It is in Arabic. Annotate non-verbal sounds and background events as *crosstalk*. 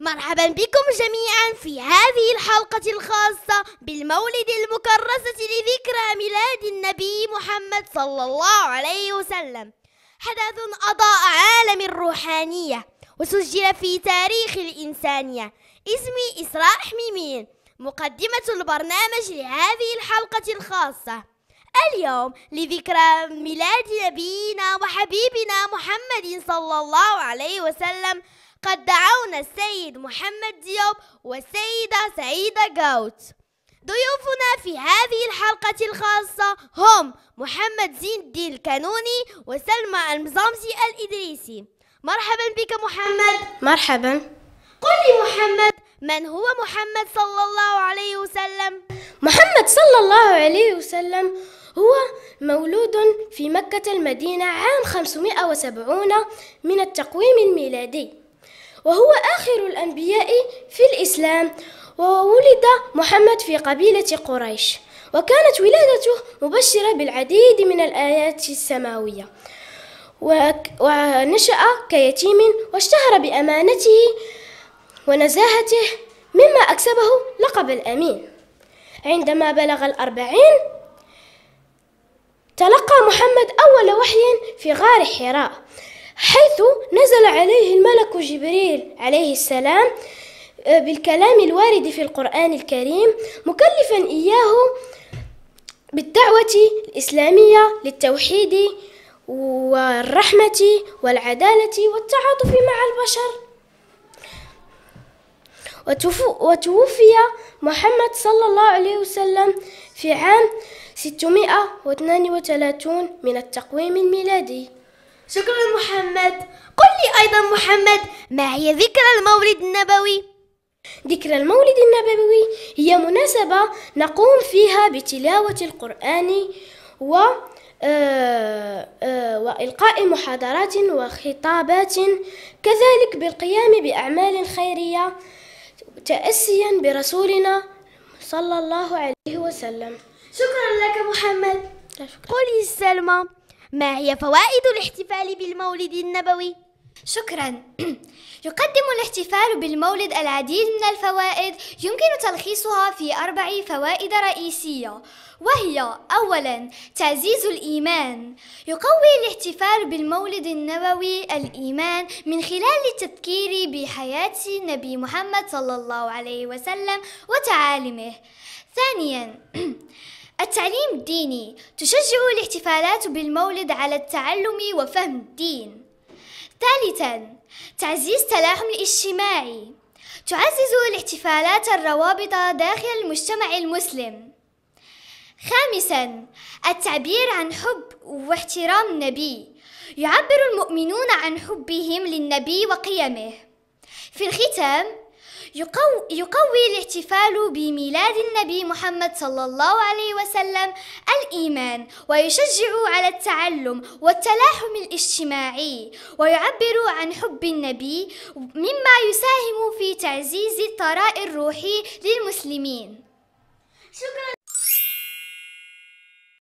مرحبا بكم جميعا في هذه الحلقة الخاصة بالمولد المكرسة لذكرى ميلاد النبي محمد صلى الله عليه وسلم حدث أضاء عالم الروحانية وسجل في تاريخ الإنسانية اسمي إسراء حميمين مقدمة البرنامج لهذه الحلقة الخاصة اليوم لذكرى ميلاد نبينا وحبيبنا محمد صلى الله عليه وسلم قد دعونا السيد محمد ديوب والسيدة سعيدة جوت ضيوفنا في هذه الحلقة الخاصة هم محمد زين الدين الكانوني وسلمى المزامزي الإدريسي مرحبا بك محمد مرحبا قل لي محمد من هو محمد صلى الله عليه وسلم؟ محمد صلى الله عليه وسلم هو مولود في مكة المدينة عام 570 من التقويم الميلادي وهو آخر الأنبياء في الإسلام وولد محمد في قبيلة قريش وكانت ولادته مبشرة بالعديد من الآيات السماوية ونشأ كيتيم واشتهر بأمانته ونزاهته مما أكسبه لقب الأمين عندما بلغ الأربعين تلقى محمد أول وحي في غار حراء حيث نزل عليه الملك جبريل عليه السلام آه، بالكلام الوارد في القرآن الكريم مكلفا إياه بالدعوة الإسلامية للتوحيد والرحمة والعدالة والتعاطف مع البشر وتوفي محمد صلى الله عليه وسلم في عام 632 من التقويم الميلادي شكرا محمد قل لي أيضا محمد ما هي ذكرى المولد النبوي؟ ذكرى المولد النبوي هي مناسبة نقوم فيها بتلاوة القرآن و آه، آه، وإلقاء محاضرات وخطابات كذلك بالقيام بأعمال خيرية تأسيا برسولنا صلى الله عليه وسلم شكرا لك محمد قولي سلمى ما هي فوائد الاحتفال بالمولد النبوي؟ شكرا *clears throat* يقدم الاحتفال بالمولد العديد من الفوائد يمكن تلخيصها في أربع فوائد رئيسية وهي أولا تعزيز الإيمان يقوي الاحتفال بالمولد النبوي الإيمان من خلال التذكير بحياة النبي محمد صلى الله عليه وسلم وتعاليمه ثانيا *clears throat* التعليم الديني تشجع الاحتفالات بالمولد على التعلم وفهم الدين ثالثا تعزيز التلاحم الاجتماعي تعزز الاحتفالات الروابط داخل المجتمع المسلم خامسا التعبير عن حب واحترام النبي يعبر المؤمنون عن حبهم للنبي وقيمه في الختام يقو يقوي الاحتفال بميلاد النبي محمد صلى الله عليه وسلم الإيمان ويشجع على التعلم والتلاحم الاجتماعي ويعبر عن حب النبي مما يساهم في تعزيز الثراء الروحي للمسلمين شكرا